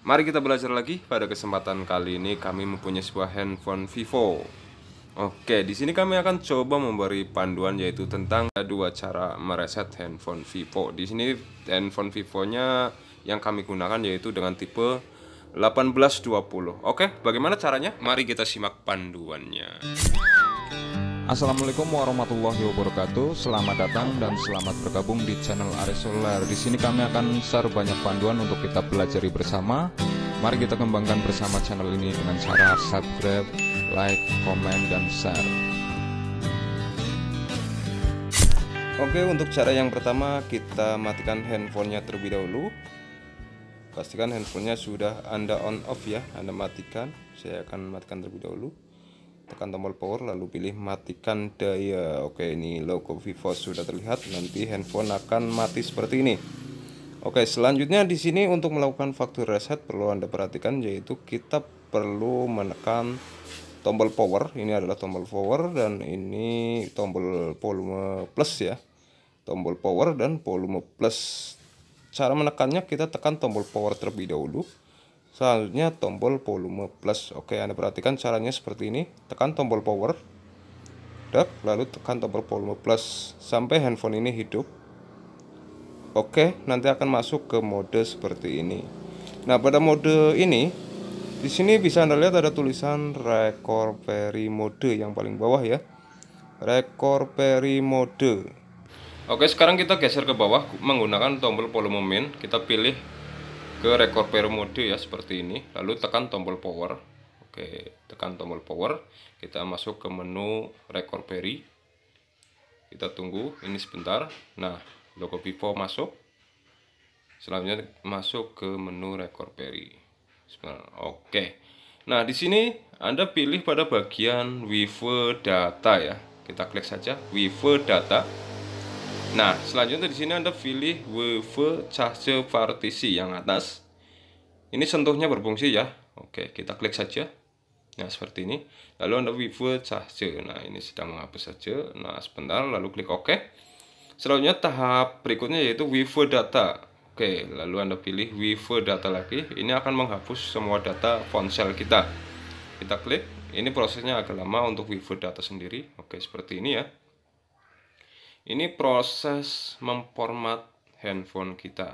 Mari kita belajar lagi. Pada kesempatan kali ini kami mempunyai sebuah handphone Vivo. Oke, di sini kami akan coba memberi panduan yaitu tentang dua cara mereset handphone Vivo. Di sini handphone Vivo-nya yang kami gunakan yaitu dengan tipe 1820. Oke, bagaimana caranya? Mari kita simak panduannya. Assalamualaikum warahmatullahi wabarakatuh. Selamat datang dan selamat bergabung di channel Aris Solar. Di sini kami akan share banyak panduan untuk kita pelajari bersama. Mari kita kembangkan bersama channel ini dengan cara subscribe, like, comment, dan share. Oke, untuk cara yang pertama kita matikan handphonenya terlebih dahulu pastikan handphonenya sudah anda on off ya anda matikan saya akan matikan terlebih dahulu tekan tombol power lalu pilih matikan daya oke ini logo vivo sudah terlihat nanti handphone akan mati seperti ini oke selanjutnya di sini untuk melakukan faktor reset perlu anda perhatikan yaitu kita perlu menekan tombol power ini adalah tombol power dan ini tombol volume plus ya tombol power dan volume plus cara menekannya kita tekan tombol power terlebih dahulu selanjutnya tombol volume plus oke anda perhatikan caranya seperti ini tekan tombol power Dap, lalu tekan tombol volume plus sampai handphone ini hidup oke nanti akan masuk ke mode seperti ini nah pada mode ini di sini bisa anda lihat ada tulisan record recovery mode yang paling bawah ya record recovery mode oke sekarang kita geser ke bawah menggunakan tombol volume min kita pilih ke rekor mode ya seperti ini lalu tekan tombol power oke tekan tombol power kita masuk ke menu rekor peri kita tunggu ini sebentar nah logo vivo masuk selanjutnya masuk ke menu rekor peri oke nah di sini anda pilih pada bagian wifi data ya kita klik saja wifi data Nah, selanjutnya di sini Anda pilih Weave Charge Partisi yang atas. Ini sentuhnya berfungsi ya. Oke, kita klik saja. Nah, seperti ini. Lalu Anda Weave Charge. Nah, ini sedang menghapus saja. Nah, sebentar lalu klik OK. Selanjutnya tahap berikutnya yaitu Weave Data. Oke, lalu Anda pilih Weave Data lagi. Ini akan menghapus semua data ponsel kita. Kita klik. Ini prosesnya agak lama untuk Weave Data sendiri. Oke, seperti ini ya. Ini proses memformat handphone kita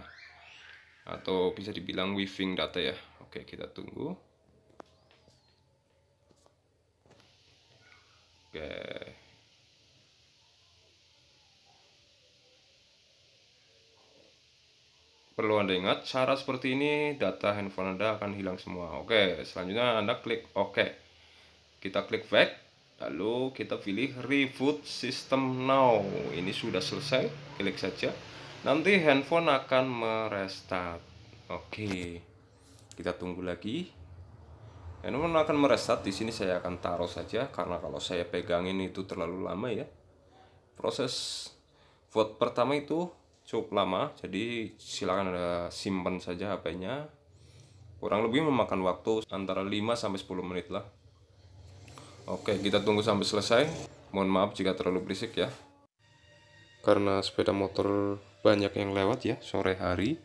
atau bisa dibilang weaving data ya. Oke, kita tunggu. Oke. Perlu Anda ingat, cara seperti ini data handphone Anda akan hilang semua. Oke, selanjutnya Anda klik OK. Kita klik back lalu kita pilih reboot system now ini sudah selesai klik saja nanti handphone akan merestart oke kita tunggu lagi handphone akan merestart di sini saya akan taruh saja karena kalau saya pegangin itu terlalu lama ya proses vote pertama itu cukup lama jadi silakan anda simpan saja HP-nya kurang lebih memakan waktu antara 5 sampai 10 menit lah Oke, kita tunggu sampai selesai. Mohon maaf jika terlalu berisik ya. Karena sepeda motor banyak yang lewat ya sore hari.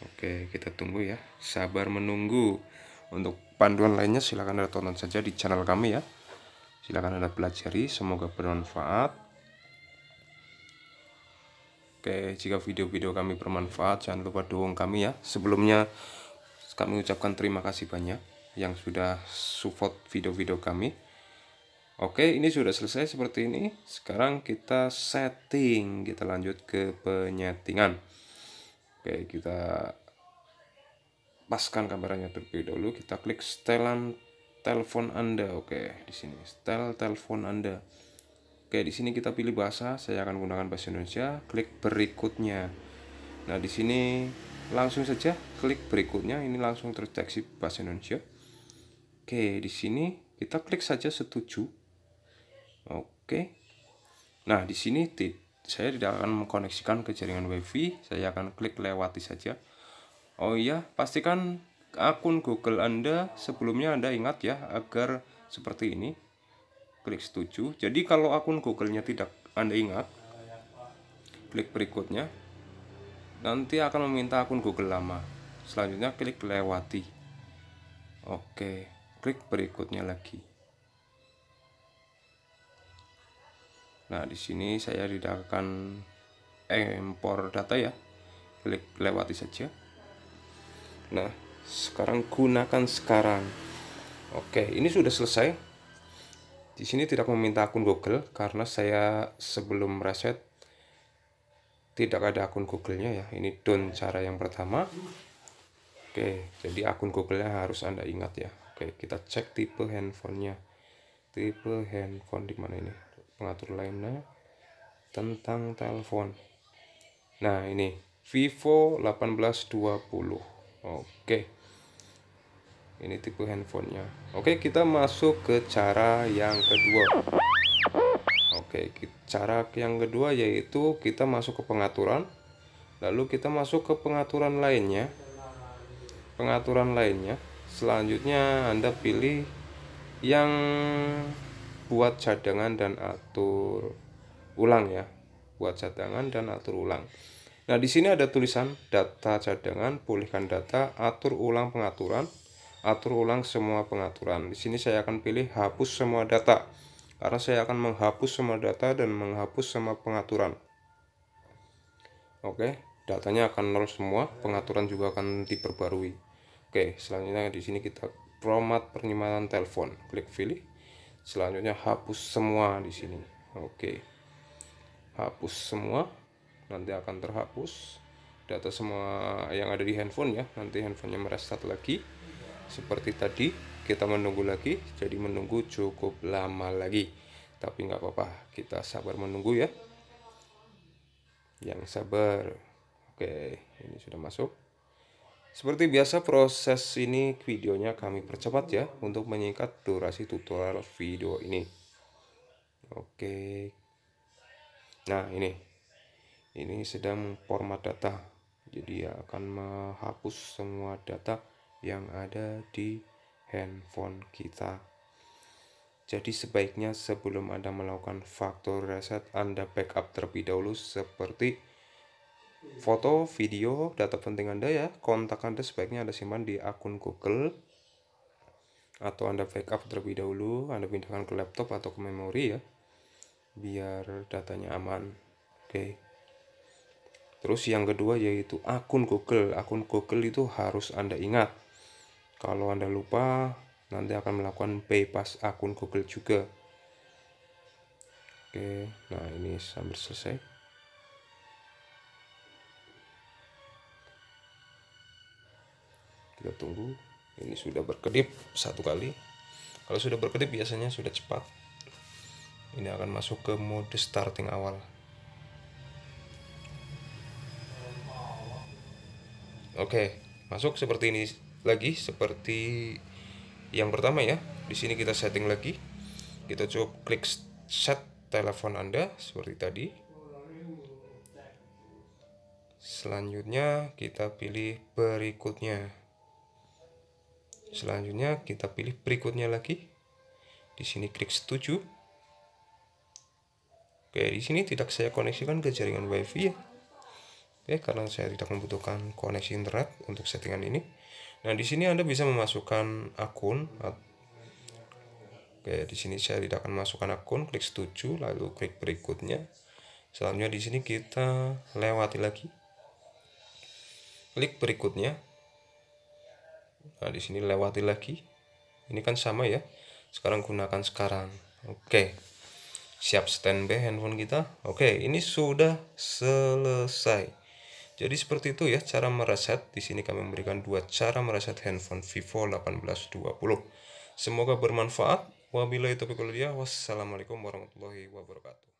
Oke, kita tunggu ya. Sabar menunggu. Untuk panduan lainnya silahkan Anda tonton saja di channel kami ya. Silahkan Anda pelajari, semoga bermanfaat. Oke, jika video-video kami bermanfaat, jangan lupa dukung kami ya. Sebelumnya, kami ucapkan terima kasih banyak yang sudah support video-video kami. Oke, ini sudah selesai seperti ini. Sekarang kita setting, kita lanjut ke penyetingan. Oke, kita paskan kameranya terlebih dahulu. Kita klik setelan telepon Anda. Oke, di sini setel telepon Anda. Oke, di sini kita pilih bahasa. Saya akan menggunakan bahasa Indonesia. Klik berikutnya. Nah, di sini langsung saja klik berikutnya. Ini langsung terdeteksi bahasa Indonesia. Oke, di sini kita klik saja setuju. Oke. Nah, di sini saya tidak akan mengkoneksikan ke jaringan WiFi, saya akan klik lewati saja. Oh iya, pastikan akun Google Anda sebelumnya Anda ingat ya agar seperti ini. Klik setuju. Jadi kalau akun Google-nya tidak Anda ingat, klik berikutnya. Nanti akan meminta akun Google lama. Selanjutnya klik lewati. Oke. Okay. Klik berikutnya lagi. Nah, di sini saya tidak akan eh, impor data ya. Klik lewati saja. Nah, sekarang gunakan sekarang. Oke, ini sudah selesai. Di sini tidak meminta akun Google karena saya sebelum reset tidak ada akun Google-nya ya. Ini down cara yang pertama. Oke, jadi akun Google-nya harus Anda ingat ya. Oke, kita cek tipe handphonenya. Tipe handphone di mana ini? Pengatur lainnya tentang telepon. Nah, ini Vivo 1820. Oke. Ini tipe handphonenya. Oke, kita masuk ke cara yang kedua. Oke, cara yang kedua yaitu kita masuk ke pengaturan. Lalu kita masuk ke pengaturan lainnya. Pengaturan lainnya selanjutnya Anda pilih yang buat cadangan dan atur ulang ya buat cadangan dan atur ulang nah di sini ada tulisan data cadangan pulihkan data atur ulang pengaturan atur ulang semua pengaturan di sini saya akan pilih hapus semua data karena saya akan menghapus semua data dan menghapus semua pengaturan oke datanya akan nol semua pengaturan juga akan diperbarui Oke, selanjutnya di sini kita format penyimpanan telepon. Klik pilih. Selanjutnya hapus semua di sini. Oke. Hapus semua. Nanti akan terhapus data semua yang ada di handphone ya. Nanti handphonenya merestart lagi. Seperti tadi kita menunggu lagi. Jadi menunggu cukup lama lagi. Tapi nggak apa-apa. Kita sabar menunggu ya. Yang sabar. Oke, ini sudah masuk. Seperti biasa proses ini videonya kami percepat ya untuk menyingkat durasi tutorial video ini. Oke. Nah, ini. Ini sedang format data. Jadi akan menghapus semua data yang ada di handphone kita. Jadi sebaiknya sebelum Anda melakukan faktor reset, Anda backup terlebih dahulu seperti foto, video, data penting Anda ya, kontak Anda sebaiknya Anda simpan di akun Google atau Anda backup terlebih dahulu, Anda pindahkan ke laptop atau ke memori ya, biar datanya aman. Oke. Terus yang kedua yaitu akun Google. Akun Google itu harus Anda ingat. Kalau Anda lupa, nanti akan melakukan bypass akun Google juga. Oke, nah ini sampai selesai. kita tunggu ini sudah berkedip satu kali kalau sudah berkedip biasanya sudah cepat ini akan masuk ke mode starting awal oke masuk seperti ini lagi seperti yang pertama ya di sini kita setting lagi kita coba klik set telepon anda seperti tadi selanjutnya kita pilih berikutnya Selanjutnya kita pilih berikutnya lagi. Di sini klik setuju. Oke, di sini tidak saya koneksikan ke jaringan WiFi ya. Oke, karena saya tidak membutuhkan koneksi internet untuk settingan ini. Nah, di sini Anda bisa memasukkan akun. Oke, di sini saya tidak akan masukkan akun, klik setuju, lalu klik berikutnya. Selanjutnya di sini kita lewati lagi. Klik berikutnya, Nah, di sini lewati lagi. Ini kan sama ya. Sekarang gunakan sekarang. Oke. Siap standby handphone kita. Oke, ini sudah selesai. Jadi seperti itu ya cara mereset. Di sini kami memberikan dua cara mereset handphone Vivo 1820. Semoga bermanfaat. Wabillahi taufiq Wassalamualaikum warahmatullahi wabarakatuh.